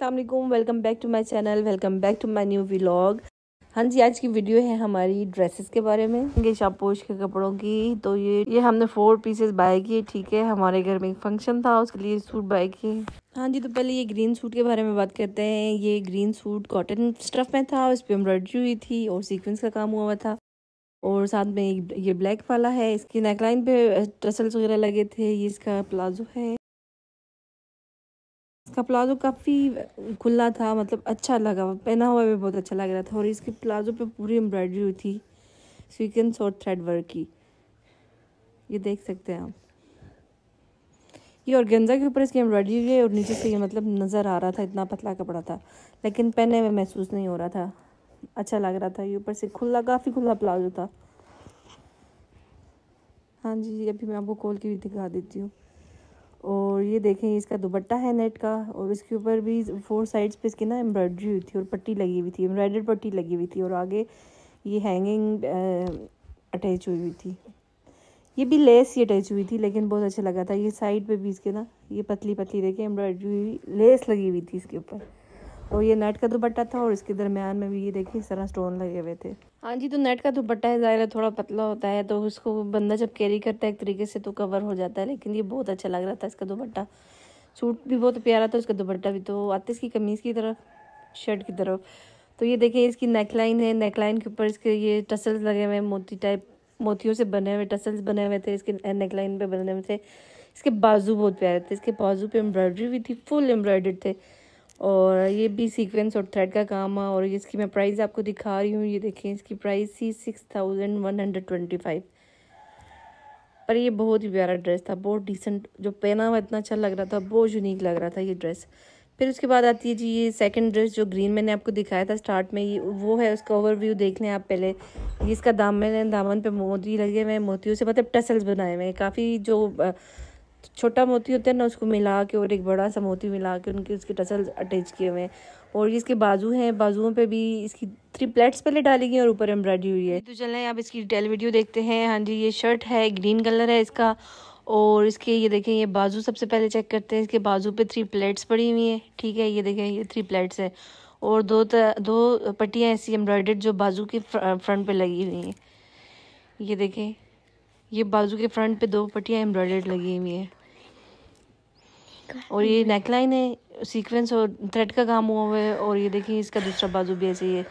Aslam welcome back to my channel welcome back to my new vlog हाँ जी आज की वीडियो है हमारी ड्रेसेस के बारे में शापोश के कपड़ों की तो ये ये हमने फोर पीसेस बाय किए ठीक है हमारे घर में एक फंक्शन था उसके लिए सूट बाय किए हाँ जी तो पहले ये ग्रीन सूट के बारे में बात करते हैं ये ग्रीन सूट कॉटन स्टफ में था उस पर एम्ब्रॉयडरी हुई थी और सीक्वेंस का काम हुआ हुआ था और साथ में ये ब्लैक वाला है इसकी नेकलाइन पे टसल्स uh, वगैरह लगे थे ये इसका प्लाजो है इसका प्लाजो काफ़ी खुला था मतलब अच्छा लगा पहना हुआ भी बहुत अच्छा लग रहा था और इसके प्लाजो पे पूरी एम्ब्रॉयडरी हुई थी सीक्वेंस और थ्रेड वर्क की ये देख सकते हैं आप ये और गेंजा के ऊपर इसकी एम्ब्रॉयडरी हुई है और नीचे से ये मतलब नज़र आ रहा था इतना पतला कपड़ा था लेकिन पहने में महसूस नहीं हो रहा था अच्छा लग रहा था ये ऊपर से खुला काफ़ी खुला प्लाजो था हाँ जी अभी मैं आपको कॉल के भी दिखा देती हूँ और ये देखें इसका दुपट्टा है नेट का और इसके ऊपर भी फोर साइड्स पे इसकी ना एम्ब्रॉयडरी हुई थी और पट्टी लगी हुई थी एम्ब्रॉयडर पट्टी लगी हुई थी और आगे ये हैंगिंग अटैच हुई हुई थी ये भी लेस ही अटैच हुई थी लेकिन बहुत अच्छा लगा था ये साइड पे भी इसके ना ये पतली पतली देखें एम्ब्रॉयडरी हुई लेस लगी हुई थी इसके ऊपर और ये नेट का दुपट्टा था और इसके दरमियान में भी ये देखिए इस तरह स्टोन लगे हुए थे हाँ जी तो नेट का दुपट्टा है ज़ाहिर है थोड़ा पतला होता है तो उसको बंदा जब कैरी करता है एक तरीके से तो कवर हो जाता है लेकिन ये बहुत अच्छा लग रहा था इसका दुपट्टा सूट भी बहुत प्यारा था उसका दुपट्टा भी तो आते इसकी कमीज़ की तरफ शर्ट की तरफ तो ये देखें इसकी नेकलाइन है नेकलाइन के ऊपर इसके ये टसल्स लगे हुए हैं मोती टाइप मोतियों से बने हुए टसल्स बने हुए थे इसके नेकलाइन पे बने हुए थे इसके बाजू बहुत प्यारे थे इसके बाजू पे एम्ब्रॉयडरी भी थी फुल एम्ब्रॉयडर्ड थे और ये भी सीक्वेंस और थ्रेड का काम है और इसकी मैं प्राइस आपको दिखा रही हूँ ये देखें इसकी प्राइस थी six thousand one hundred twenty five पर ये बहुत ही प्यारा ड्रेस था बहुत डिसेंट जो पहना हुआ इतना अच्छा लग रहा था बहुत यूनिक लग रहा था ये ड्रेस फिर उसके बाद आती है जी ये सेकंड ड्रेस जो ग्रीन मैंने आपको दिखाया था स्टार्ट में ये वो है उसका ओवरव्यू देख लें आप पहले इसका दामन है दामन पे मोती लगे हुए हैं मोतियों से मतलब टसल्स बनाए हुए हैं काफ़ी जो छोटा मोती होता है ना उसको मिला के और एक बड़ा सा मोती मिला के उनके उसके टसल अटैच किए हुए हैं और ये इसके बाजू हैं बाजुओं पे भी इसकी थ्री प्लेट्स पहले डाली गई और ऊपर एम्ब्रॉयडरी हुई है तो चल रहे आप इसकी डिटेल वीडियो देखते हैं हाँ जी ये शर्ट है ग्रीन कलर है इसका और इसके ये देखें ये बाजू सबसे पहले चेक करते हैं इसके बाजू पे थ्री प्लेट्स पड़ी हुई हैं ठीक है ये देखें ये थ्री प्लेट्स है और दो त, दो पट्टियाँ ऐसी एम्ब्रॉयडर्ड जो बाजू के फ्रंट पे लगी हुई हैं ये देखें ये बाजू के फ्रंट पे दो पट्टियाँ एम्ब्रॉयडर्ड लगी हुई हैं और ये नेकलाइन है सीक्वेंस और थ्रेड का काम हुआ हुआ है और ये देखिए इसका दूसरा बाजू भी ऐसे ही है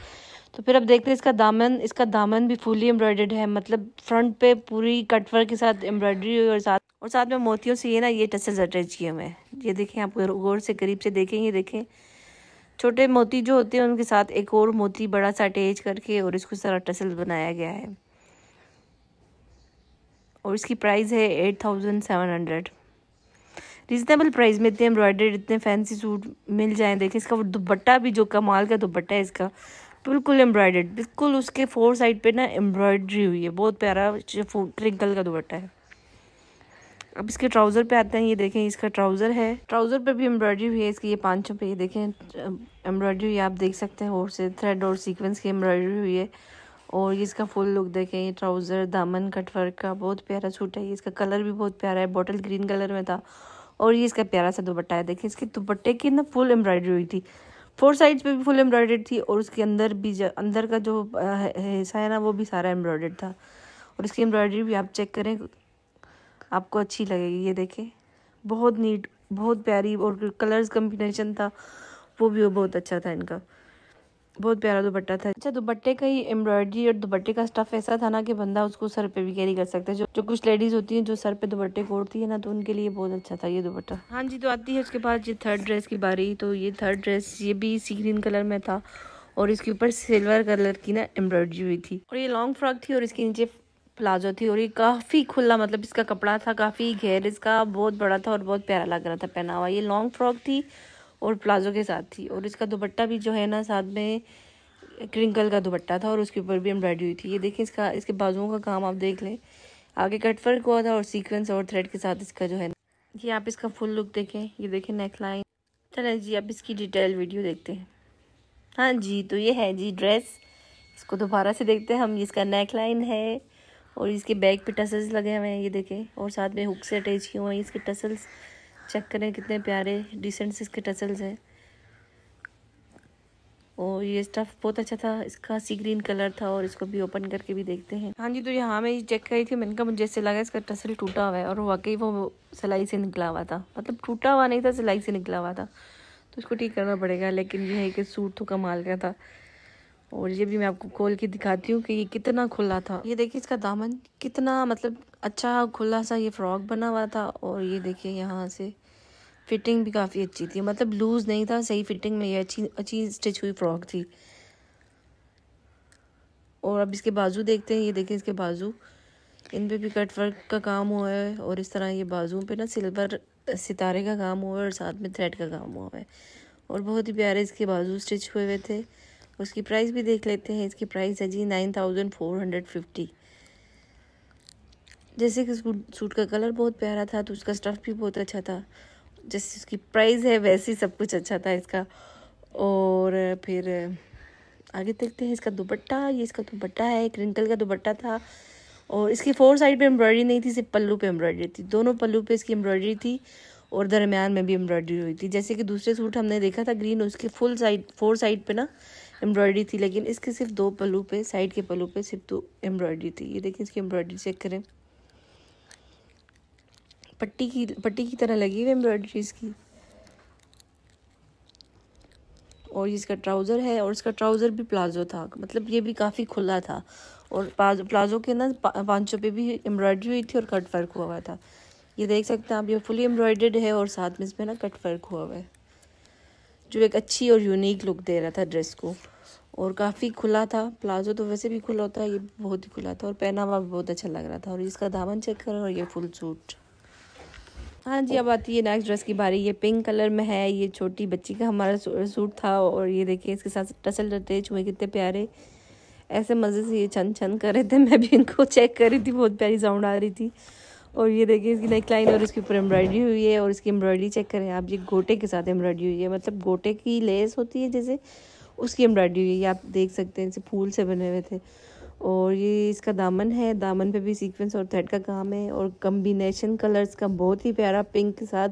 तो फिर अब देखते हैं इसका दामन इसका दामन भी फुली एम्ब्रॉयडर्ड है मतलब फ्रंट पे पूरी कटवर के साथ एम्ब्रॉयडरी हुई और साथ और साथ में मोतियों से ये ना ये टसल्स अटैच किए हुए हैं ये देखें आप गौर से करीब से देखें ये देखें छोटे मोती जो होते हैं उनके साथ एक और मोती बड़ा सा अटैच करके और इसको सारा टसल बनाया गया है और इसकी प्राइस है eight thousand seven hundred reasonable price में इतने एम्ब्रॉयडर्ड इतने फैंसी सूट मिल जाएँ देखें इसका वो दुपट्टा भी जो कमाल का दुपट्टा है इसका बिल्कुल एम्ब्रॉयडर्ड बिल्कुल उसके फोर साइड पे ना एम्ब्रॉयडरी हुई है बहुत प्यारा ट्रिंकल का दुपट्टा है अब इसके ट्राउज़र पे आते हैं ये देखें इसका ट्राउज़र है ट्राउज़र पे भी एम्ब्रॉयडरी हुई है इसकी ये पाँचों पे ये देखें एम्ब्रॉयडरी आप देख सकते हैं और से थ्रेड और सीक्वेंस की एम्ब्रॉयडरी हुई है और इसका फुल लुक देखें ये ट्राउज़र दामन कटवर्क का बहुत प्यारा सूट है ये इसका कलर भी बहुत प्यारा है बॉटल ग्रीन कलर में था और ये इसका प्यारा सा दुपट्टा है देखें इसके दुपट्टे की ना फुल एम्ब्रॉयडरी हुई थी फोर साइड्स पे भी फुल एम्ब्रॉयडर्ड थी और उसके अंदर भी अंदर का जो हिस्सा है ना वो भी सारा एम्ब्रॉयडर्ड था और इसकी एम्ब्रॉयडरी भी आप चेक करें आपको अच्छी लगेगी ये देखें बहुत नीट बहुत प्यारी और कलर्स कम्बिनेशन था वो भी वो बहुत अच्छा था इनका बहुत प्यारा दुपट्टा था अच्छा दुपट्टे का ही एम्ब्रॉयडरी और दुपट्टे का स्टफ ऐसा था ना कि बंदा उसको सर पे भी कैरी कर सकता है जो जो कुछ लेडीज होती हैं जो सर पे दुपट्टे कोड़ती है ना तो उनके लिए बहुत अच्छा था ये दुपट्टा हाँ जी तो आती है उसके बाद ये थर्ड ड्रेस की बारी तो ये थर्ड ड्रेस ये भी सी ग्रीन कलर में था और इसके ऊपर सिल्वर कलर की ना एम्ब्रॉयडरी हुई थी और ये लॉन्ग फ्रॉक थी और इसके नीचे प्लाजो थी और ये काफ़ी खुला मतलब इसका कपड़ा था काफ़ी घेर इसका बहुत बड़ा था और बहुत प्यारा लग रहा था पहना हुआ ये लॉन्ग फ्रॉक थी और प्लाज़ो के साथ थी और इसका दुपट्टा भी जो है ना साथ में क्रिंकल का दुपट्टा था और उसके ऊपर भी एम्ब्रॉयडरी हुई थी ये देखें इसका इसके बाजुओं का काम आप देख लें आगे कट फर्क हुआ था और सीक्वेंस और थ्रेड के साथ इसका जो है ना ये आप इसका फुल लुक देखें ये देखें नेक लाइन चलें जी आप इसकी डिटेल वीडियो देखते हैं हाँ जी तो ये है जी ड्रेस इसको दोबारा से देखते हैं हम इसका नेक लाइन है और इसके बैक पे टसल्स लगे हुए हैं ये देखें और साथ में हुक से अटैच किए हुए हैं इसके टसल्स चेक करें कितने प्यारे डिसेंट इसके टसल्स हैं और ये स्टफ़ बहुत अच्छा था इसका सी ग्रीन कलर था और इसको भी ओपन करके भी देखते हैं हाँ जी तो यहाँ मैं ये चेक करी थी मैंने कहा मुझे ऐसे लगा इसका टसल टूटा हुआ है और वाकई वो सिलाई से निकला हुआ था मतलब टूटा हुआ नहीं था सिलाई से निकला हुआ था तो इसको ठीक करना पड़ेगा लेकिन यह है कि सूट तो कमाल का था और ये भी मैं आपको खोल के दिखाती हूँ कि ये कितना खुला था ये देखिए इसका दामन कितना मतलब अच्छा खुला सा ये फ्रॉक बना हुआ था और ये देखिए यहाँ से फिटिंग भी काफ़ी अच्छी थी मतलब लूज़ नहीं था सही फिटिंग में ये अच्छी अच्छी स्टिच हुई फ्रॉक थी और अब इसके बाजू देखते हैं ये देखें इसके बाजू इन पे भी कट वर्क का काम हुआ है और इस तरह ये बाजू पे ना सिल्वर सितारे का काम हुआ है और साथ में थ्रेड का काम हुआ है और बहुत ही प्यारे इसके बाजू स्टिच हुए हुए थे उसकी प्राइस भी देख लेते हैं इसकी प्राइस है जी nine thousand four hundred fifty जैसे कि सूट का कलर बहुत प्यारा था तो उसका स्टफ़ भी बहुत अच्छा था जैसे उसकी प्राइस है वैसे ही सब कुछ अच्छा था इसका और फिर आगे देखते हैं इसका दुपट्टा ये इसका दुपट्टा है क्रिंकल का दुपट्टा था और इसकी फोर साइड पे एम्ब्रॉयडरी नहीं थी सिर्फ पल्लू पे एम्ब्रॉयडरी थी दोनों पल्लू पे इसकी एम्ब्रॉयडरी थी और दरमियान में भी एम्ब्रॉयडरी हुई थी जैसे कि दूसरे सूट हमने देखा था ग्रीन उसके फुल साइड फोर साइड पे ना एम्ब्रॉयडरी थी लेकिन इसके सिर्फ दो पल्लू पे साइड के पल्लू पे सिर्फ दो एम्ब्रॉयडरी थी ये देखिए इसकी एम्ब्रॉयडरी चेक करें पट्टी की पट्टी की तरह लगी हुई एम्ब्रॉयडरीज की और ये इसका ट्राउज़र है और इसका ट्राउज़र भी प्लाजो था मतलब ये भी काफ़ी खुला था और प्लाजो के ना पाँचों पे भी एम्ब्रॉयडरी हुई थी और कट वर्क हुआ हुआ था ये देख सकते हैं आप ये फुली एम्ब्रॉयडर्ड है और साथ में इसमें ना कट वर्क हुआ हुआ है जो एक अच्छी और यूनिक लुक दे रहा था ड्रेस को और काफ़ी खुला था प्लाजो तो वैसे भी खुला होता है ये बहुत ही खुला था और पहनावा भी बहुत अच्छा लग रहा था और इसका दामन चेक करें और ये फुल सूट हाँ जी अब आती है नेक्स्ट ड्रेस की बारी ये पिंक कलर में है ये छोटी बच्ची का हमारा सूट था और ये देखिए इसके साथ टसल रहते हुए कितने प्यारे ऐसे मज़े से ये छन छन कर रहे थे मैं भी इनको चेक कर रही थी बहुत प्यारी साउंड आ रही थी और ये देखिए इसकी नेक लाइन और इसके ऊपर एम्ब्रॉयडरी हुई है और इसकी एम्ब्रॉयडरी चेक करें आप ये गोटे के साथ एम्ब्रॉयडरी हुई है मतलब गोटे की लेस होती है जैसे उसकी एम्ब्रॉयडरी हुई है आप देख सकते हैं इसे फूल से बने हुए थे और ये इसका दामन है दामन पे भी सीक्वेंस और थ्रेड का काम है और कम्बिनेशन कलर्स का बहुत ही प्यारा पिंक के साथ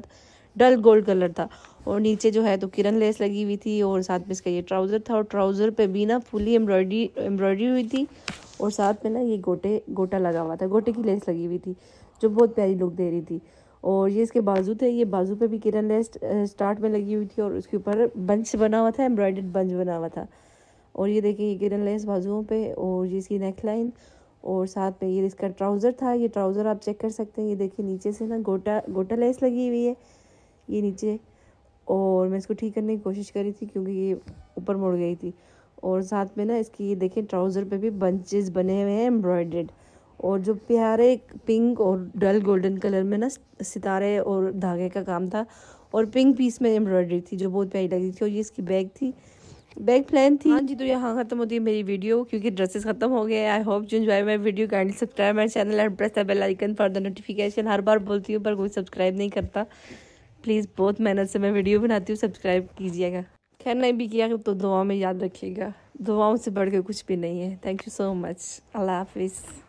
डल गोल्ड कलर था और नीचे जो है तो किरण लेस लगी हुई थी और साथ में इसका ये ट्राउज़र था और ट्राउज़र पे भी ना फुली एम्ब्रॉयडरी एम्ब्रॉयडरी हुई थी और साथ में ना ये गोटे गोटा लगा हुआ था गोटे की लेस लगी हुई थी जो बहुत प्यारी लुक दे रही थी और ये इसके बाजू थे ये बाजू पे भी किरण लेस स्टार्ट में लगी हुई थी और उसके ऊपर बंच बना हुआ था एम्ब्रॉयडर्ड बंच बना हुआ था और ये देखिए ये गिरन लेस बाजुओं पे और ये इसकी नेक लाइन और साथ में ये इसका ट्राउज़र था ये ट्राउज़र आप चेक कर सकते हैं ये देखिए नीचे से ना गोटा गोटा लेस लगी हुई है ये नीचे और मैं इसको ठीक करने की कोशिश करी थी क्योंकि ये ऊपर मुड़ गई थी और साथ में ना इसकी ये देखें ट्राउज़र पे भी बंचेस बने हुए हैं एम्ब्रॉयड्रेड और जो प्यारे पिंक और डल गोल्डन कलर में ना सितारे और धागे का काम था और पिंक पीस में एम्ब्रॉयड्री थी जो बहुत प्यारी लगी थी और ये इसकी बैग थी बैग प्लान थी हाँ जी तो यहाँ खत्म होती है मेरी वीडियो क्योंकि ड्रेसेस खत्म हो गए I hope you enjoy my video and subscribe my channel and press the bell icon for the notification हर बार बोलती हूँ पर कोई सब्सक्राइब नहीं करता प्लीज़ बहुत मेहनत से मैं वीडियो बनाती हूँ सब्सक्राइब कीजिएगा खैर नहीं भी किया तो दुआओं में याद रखिएगा दुआओं से बढ़ के कुछ भी नहीं है थैंक यू सो मच अल्लाह हाफिज़